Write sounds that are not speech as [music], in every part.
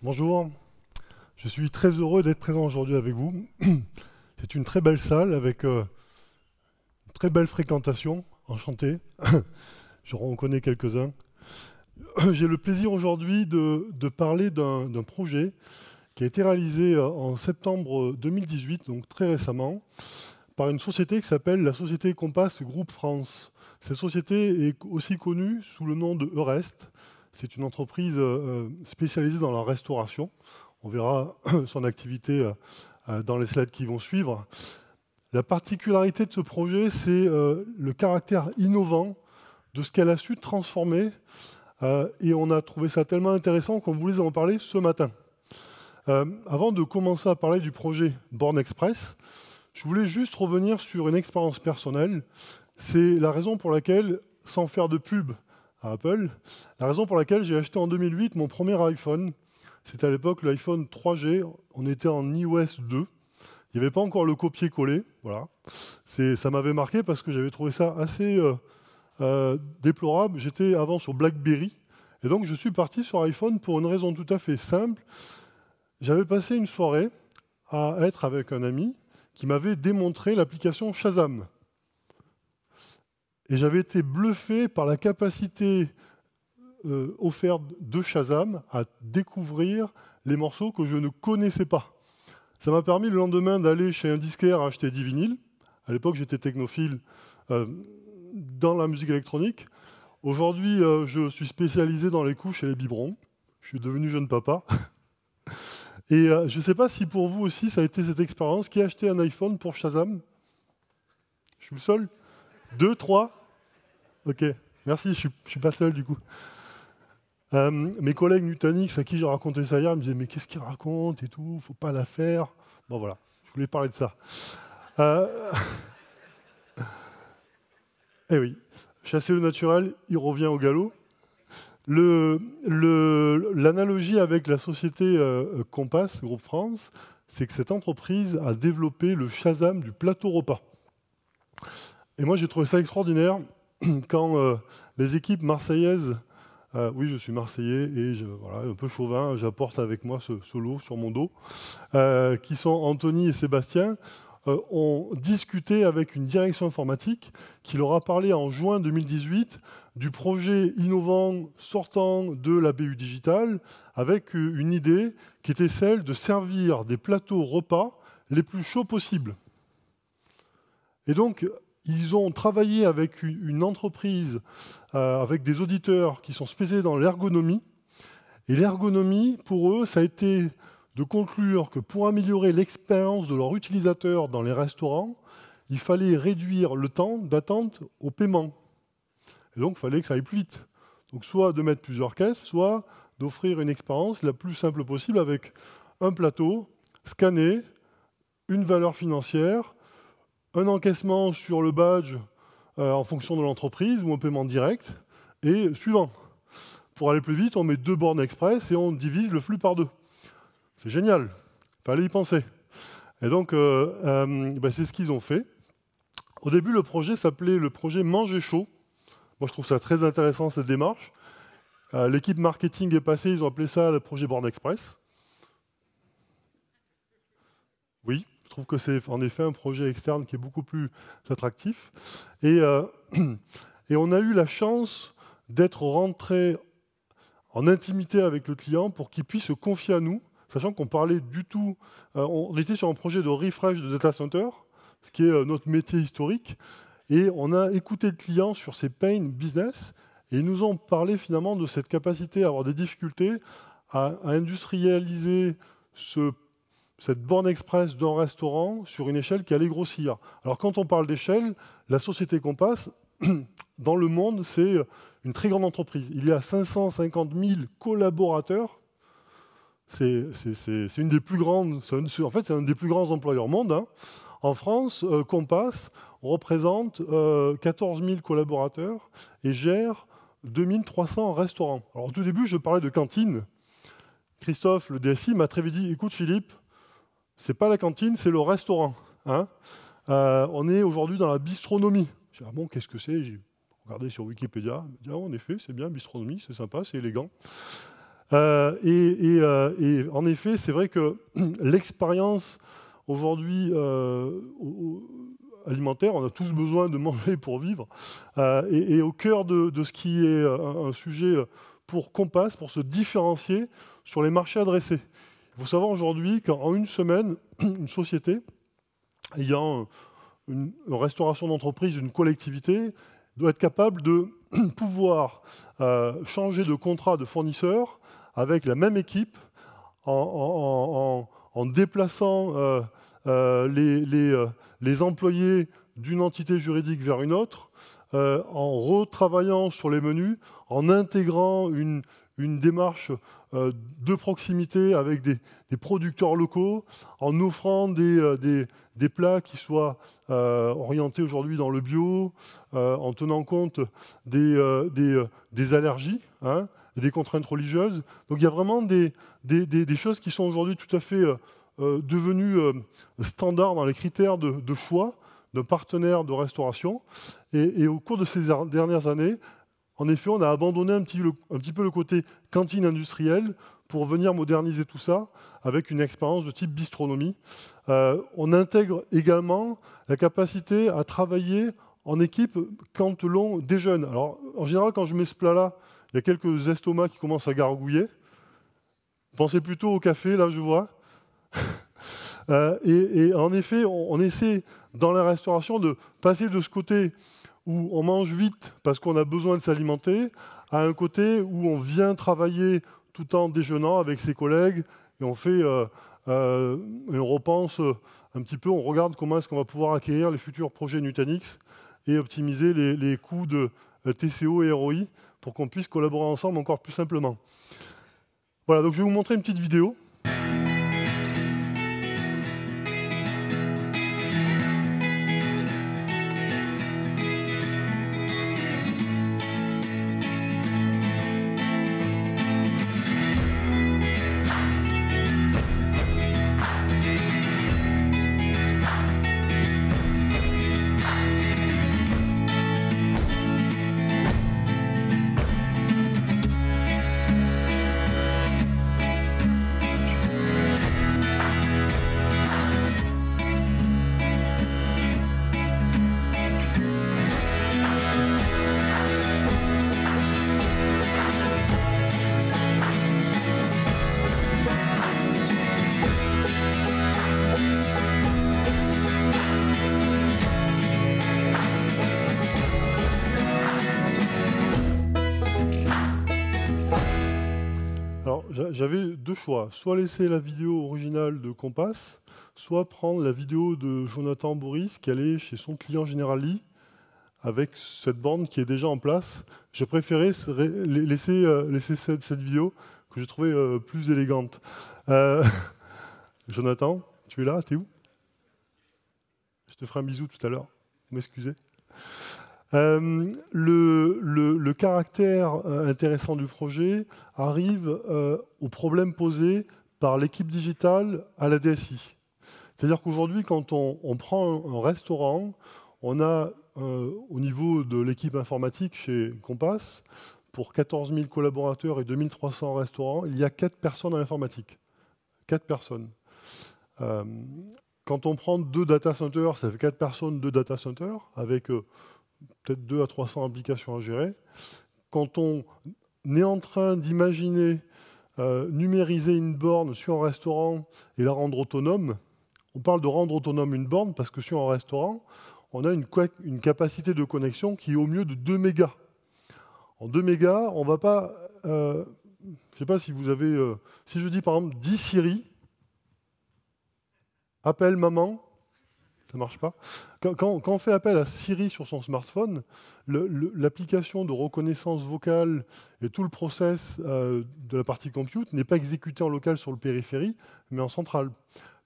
Bonjour, je suis très heureux d'être présent aujourd'hui avec vous. [clears throat] C'est une très belle salle avec euh, une très belle fréquentation, enchanté. [clears throat] je reconnais quelques-uns. [clears throat] J'ai le plaisir aujourd'hui de, parler d'un projet qui a été réalisé euh, en septembre 2018, euh, donc très récemment, par une société qui s'appelle la société Compass Group France. Cette société est aussi connue sous le nom de Eurest, c'est une entreprise euh, euh, spécialisée dans la restauration. On verra [clears throat] son activité euh, dans les slides qui vont suivre. La particularité de ce projet, c'est le caractère innovant de ce qu'elle a su transformer. Et on a trouvé ça tellement intéressant qu'on voulait en parler ce matin. Avant de commencer à parler du projet Born Express, je voulais juste revenir sur une expérience personnelle. C'est la raison pour laquelle, sans faire de pub, à Apple. La raison pour laquelle j'ai acheté en 2008 mon premier iPhone, c'était à l'époque l'iPhone 3G, on était en iOS 2. Il n'y avait pas encore le copier-coller, voilà. Ça m'avait marqué parce que j'avais trouvé ça assez euh, euh, déplorable. J'étais avant sur BlackBerry, et donc je suis parti sur iPhone pour une raison tout à fait simple. J'avais passé une soirée à être avec un ami qui m'avait démontré l'application Shazam. Et j'avais été bluffé par la capacité euh, offerte de Shazam à découvrir les morceaux que je ne connaissais pas. Ça m'a permis le lendemain d'aller chez un disquaire acheter 10 vinyles. À l'époque, j'étais technophile euh, dans la musique électronique. Aujourd'hui, euh, je suis spécialisé dans les couches et les biberons. Je suis devenu jeune papa. [laughs] Et je ne sais pas si pour vous aussi, ça a été cette expérience. Qui a acheté un iPhone pour Shazam Je suis le seul deux, trois Ok, merci, je ne suis pas seul du coup. Euh, mes collègues Nutanix, à qui j'ai raconté ça hier, ils me disaient Mais qu'est-ce qu'il raconte et tout, faut pas la faire. Bon voilà, je voulais parler de ça. Euh, [laughs] eh oui, chasser le naturel, il revient au galop. L'analogie avec la société euh, Compass, Groupe France, c'est que cette entreprise a développé le Shazam du plateau repas. Et moi, j'ai trouvé ça extraordinaire [clears throat] quand euh, les équipes marseillaises, euh, oui, je suis marseillais et un peu chauvin, j'apporte avec moi ce, solo sur mon dos, euh, qui sont Anthony et Sébastien, ont discuté avec une direction informatique qui leur a parlé en juin 2018 du projet innovant sortant de la BU Digital avec une idée qui était celle de servir des plateaux repas les plus chauds possibles. Et donc, ils ont travaillé avec une entreprise, euh, avec des auditeurs qui sont spécialisés dans l'ergonomie. Et l'ergonomie, pour eux, ça a été de conclure que pour améliorer l'expérience de leurs utilisateurs dans les restaurants, il fallait réduire le temps d'attente au paiement. Et donc, il fallait que ça aille plus vite. Donc, soit de mettre plusieurs caisses, soit d'offrir une expérience la plus simple possible avec un plateau, scanner, une valeur financière, un encaissement sur le badge euh, en fonction de l'entreprise ou un paiement direct, et suivant. Pour aller plus vite, on met deux bornes express et on divise le flux par deux. C'est génial, fallait y penser. Et donc, euh, euh, ben, c'est ce qu'ils ont fait. Au début, le projet s'appelait le projet Manger chaud. Moi, je trouve ça très intéressant, cette démarche. L'équipe marketing est passée, ils ont appelé ça le projet borne Express. Oui, je trouve que c'est en effet un projet externe qui est beaucoup plus attractif. Euh, [clears throat] et, on a eu la chance d'être rentré en intimité avec le client pour qu'il puisse se confier à nous, sachant qu'on parlait du tout, euh, on était sur un projet de refresh de data center, ce qui est euh, notre métier historique, et on a écouté le client sur ses pains business, et ils nous ont parlé finalement de cette capacité à avoir des difficultés à, à industrialiser ce cette borne express d'un restaurant sur une échelle qui allait grossir. Alors quand on parle d'échelle, la société Compass, [clears throat] dans le monde, c'est une très grande entreprise. Il y a 550 000 collaborateurs. C'est une des plus grandes, en fait, c'est un des plus grands employeurs au monde. Hein. En France, Compass euh, représente 14 euh, 000 collaborateurs et gère 2300 restaurants. Alors au tout début, je parlais de cantine. Christophe, le DSI, m'a très vite dit, écoute Philippe, c'est pas la cantine, c'est le restaurant. Hein. Euh, on est aujourd'hui dans la bistronomie. Je dis, ah bon, qu'est-ce que c'est J'ai regardé sur Wikipédia. Ah, en effet, c'est bien, bistronomie, c'est sympa, c'est élégant. Euh, euh, et, en effet, c'est vrai que [clears throat] l'expérience aujourd'hui alimentaire, on a tous besoin de manger pour vivre. Et, au cœur de, ce qui est un, sujet pour Compass, pour se différencier sur les marchés adressés. Il faut aujourd'hui qu'en une semaine, [clears throat] une société ayant euh, une restauration d'entreprise, une collectivité, doit être capable de [clears throat] pouvoir euh, changer de contrat de fournisseur avec la même équipe en, déplaçant euh, les, employés d'une entité juridique vers une autre, en retravaillant sur les menus, en intégrant une démarche euh, de proximité avec des, producteurs locaux, en offrant des, euh, plats qui soient euh, orientés aujourd'hui dans le bio, en tenant compte des, allergies, hein, des contraintes religieuses. Donc il y a vraiment des, choses qui sont aujourd'hui tout à fait devenues standards dans les critères de, choix d'un partenaire de restauration. et, au cours de ces dernières années, en effet, on a abandonné un petit, un petit peu le côté cantine industrielle pour venir moderniser tout ça avec une expérience de type bistronomie. Euh, on intègre également la capacité à travailler en équipe quand l'on déjeune. Alors, en général, quand je mets ce plat-là, il y a quelques estomacs qui commencent à gargouiller. Pensez plutôt au café, là, je vois. [laughs] Euh, et, en effet, on, on essaie, dans la restauration, de passer de ce côté où on mange vite parce qu'on a besoin de s'alimenter, à un côté où on vient travailler tout en déjeunant avec ses collègues et on fait euh, euh, on repense euh, un petit peu, on regarde comment est-ce qu'on va pouvoir acquérir les futurs projets Nutanix et optimiser les, les coûts de TCO et ROI pour qu'on puisse collaborer ensemble encore plus simplement. Voilà, donc je vais vous montrer une petite vidéo. j'avais deux choix. Soit laisser la vidéo originale de Compass, soit prendre la vidéo de Jonathan Boris qui allait chez son client Générali avec cette bande qui est déjà en place. J'ai préféré laisser, euh, laisser cette, vidéo que j'ai trouvée euh, plus élégante. Euh, [laughs] Jonathan, tu es là T'es où Je te ferai un bisou tout à l'heure. Vous m'excusez euh, le, caractère euh, intéressant du projet arrive aux euh, au problème posé par l'équipe digitale à la DSI. C'est-à-dire qu'aujourd'hui, quand on, prend un, restaurant, on a au niveau de l'équipe informatique chez Compass, pour 14 000 collaborateurs et 2300 restaurants, il y a 4 personnes à l'informatique. 4 personnes. quand on prend deux data centers, ça fait 4 personnes, deux data centers, avec peut-être 2 à 300 applications à gérer. Quand on est en train d'imaginer euh, numériser une borne sur un restaurant et la rendre autonome, on parle de rendre autonome une borne parce que sur un restaurant, on a une, capacité de connexion qui est au mieux de 2 mégas. En 2 mégas, on ne va pas... Euh, je ne sais pas si vous avez... Euh, si je dis par exemple 10 Siri, appelle maman, ça marche pas. Quand, on fait appel à Siri sur son smartphone, l'application de reconnaissance vocale et tout le process euh, de la partie compute n'est pas exécuté en local sur le périphérique, mais en centrale.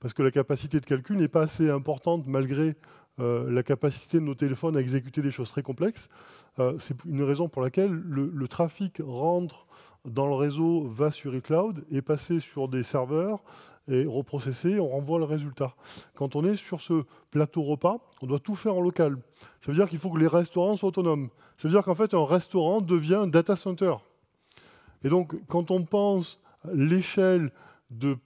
Parce que la capacité de calcul n'est pas assez importante malgré euh, la capacité de nos téléphones à exécuter des choses très complexes. Euh, c'est une raison pour laquelle le, trafic rentre dans le réseau, va sur iCloud, et passé sur des serveurs, et reprocesser, on renvoie le résultat. Quand on est sur ce plateau repas, on doit tout faire en local. Ça veut dire qu'il faut que les restaurants soient autonomes. Ça veut dire qu'en fait, un restaurant devient un data center. Et donc, quand on pense l'échelle de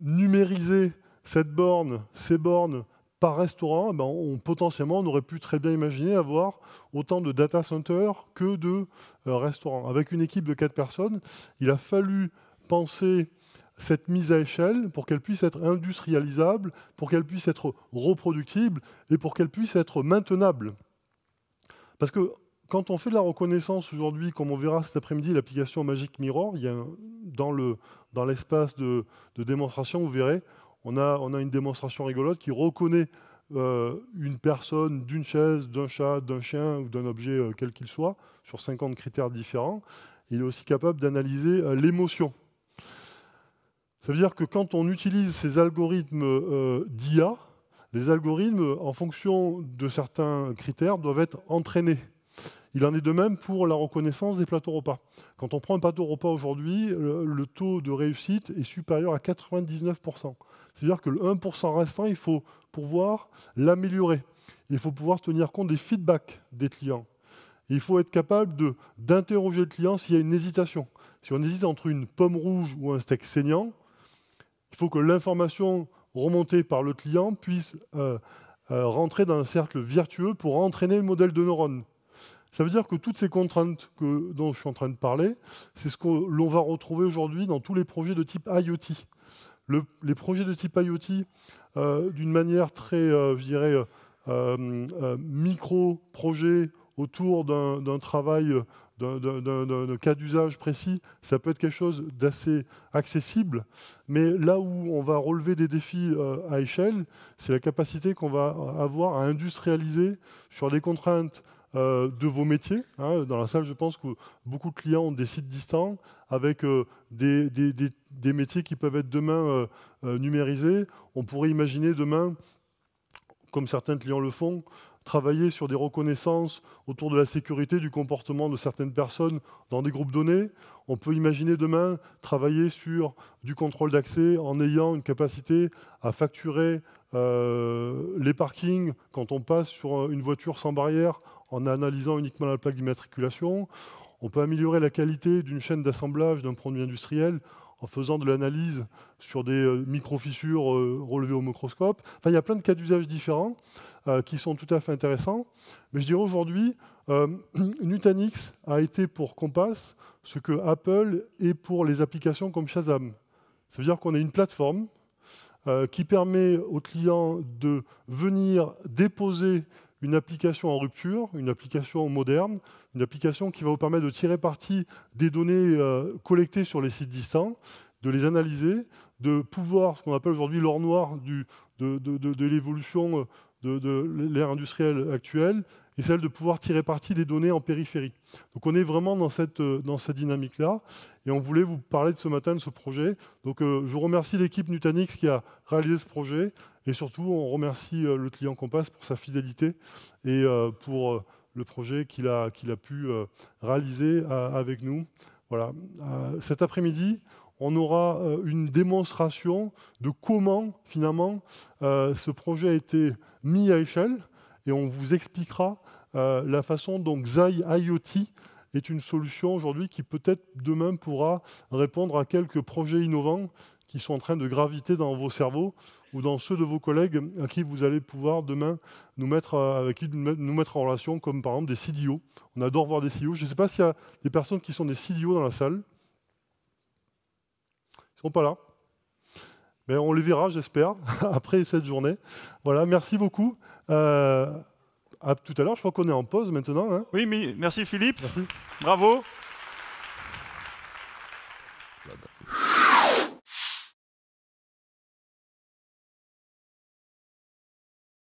numériser cette borne, ces bornes par restaurant, eh ben, on, potentiellement, on aurait pu très bien imaginer avoir autant de data centers que de euh, restaurants. Avec une équipe de quatre personnes, il a fallu penser cette mise à échelle pour qu'elle puisse être industrialisable, pour qu'elle puisse être reproductible et pour qu'elle puisse être maintenable. Parce que quand on fait de la reconnaissance aujourd'hui, comme on verra cet après-midi, l'application Magic Mirror, il dans, l'espace de, démonstration, vous verrez, on a, une démonstration rigolote qui reconnaît euh, une personne d'une chaise, d'un chat, d'un chien ou d'un objet euh, quel qu'il soit, sur 50 critères différents. Il est aussi capable d'analyser euh, l'émotion. Ça veut dire que quand on utilise ces algorithmes euh, d'IA, les algorithmes, en fonction de certains critères, doivent être entraînés. Il en est de même pour la reconnaissance des plateaux repas. Quand on prend un plateau repas aujourd'hui, le taux de réussite est supérieur à 99%. C'est-à-dire que le 1% restant, il faut pouvoir l'améliorer. Il faut pouvoir tenir compte des feedbacks des clients. Il faut être capable d'interroger le client s'il y a une hésitation. Si on hésite entre une pomme rouge ou un steak saignant, il faut que l'information remontée par le client puisse euh, euh, rentrer dans un cercle vertueux pour entraîner le modèle de neurones. Ça veut dire que toutes ces contraintes dont je suis en train de parler, c'est ce que l'on va retrouver aujourd'hui dans tous les projets de type IoT. les projets de type IoT, euh, d'une manière très, je dirais, micro-projet autour d'un travail, d'un cas d'usage précis, ça peut être quelque chose d'assez accessible. Mais là où on va relever des défis euh, à échelle, c'est la capacité qu'on va avoir à industrialiser sur les contraintes euh, de vos métiers. Hein. Dans la salle, je pense que beaucoup de clients ont des sites distants avec euh, des métiers qui peuvent être demain numérisés. On pourrait imaginer demain comme certains clients le font, travailler sur des reconnaissances autour de la sécurité du comportement de certaines personnes dans des groupes donnés. On peut imaginer demain travailler sur du contrôle d'accès en ayant une capacité à facturer euh, les parkings quand on passe sur euh, une voiture sans barrière en analysant uniquement la plaque d'immatriculation. On peut améliorer la qualité d'une chaîne d'assemblage d'un produit industriel en faisant de l'analyse sur des euh, micro-fissures euh, relevées au microscope. il y a plein de cas d'usage différents euh, qui sont tout à fait intéressants. Mais je dirais aujourd'hui, [clears throat] Nutanix a été pour Compass ce que Apple est pour les applications comme Shazam. Ça veut dire qu'on a une plateforme qui permet aux clients de venir déposer une application en rupture, une application moderne, une application qui va vous permettre de tirer parti des données euh, collectées sur les sites distants, de les analyser, de pouvoir, ce qu'on appelle aujourd'hui l'or noir de l'évolution euh, de, l'ère industrielle actuelle et celle de pouvoir tirer parti des données en périphérie. Donc on est vraiment dans cette, euh, dans cette dynamique-là, et on voulait vous parler de ce matin de ce projet. Donc euh, je remercie l'équipe Nutanix qui a réalisé ce projet, et surtout on remercie euh, le client Compass pour sa fidélité et pour le projet qu'il a, qu'il a pu réaliser avec nous. Voilà. cet après-midi, on aura euh, une démonstration de comment, finalement, euh, ce projet a été mis à échelle et on vous expliquera euh, la façon dont Xai IoT est une solution aujourd'hui qui peut-être demain pourra répondre à quelques projets innovants qui sont en train de graviter dans vos cerveaux ou dans ceux de vos collègues à qui vous allez pouvoir demain nous mettre, avec qui nous mettre en relation, comme par exemple des CDO. On adore voir des CDO. Je ne sais pas s'il y a des personnes qui sont des CDO dans la salle. Ils ne sont pas là. Mais on les verra, j'espère, [laughs] après cette journée. Voilà, merci beaucoup. Euh, à tout à l'heure, je crois qu'on est en pause maintenant. Hein. Oui, merci Philippe. Merci. Bravo.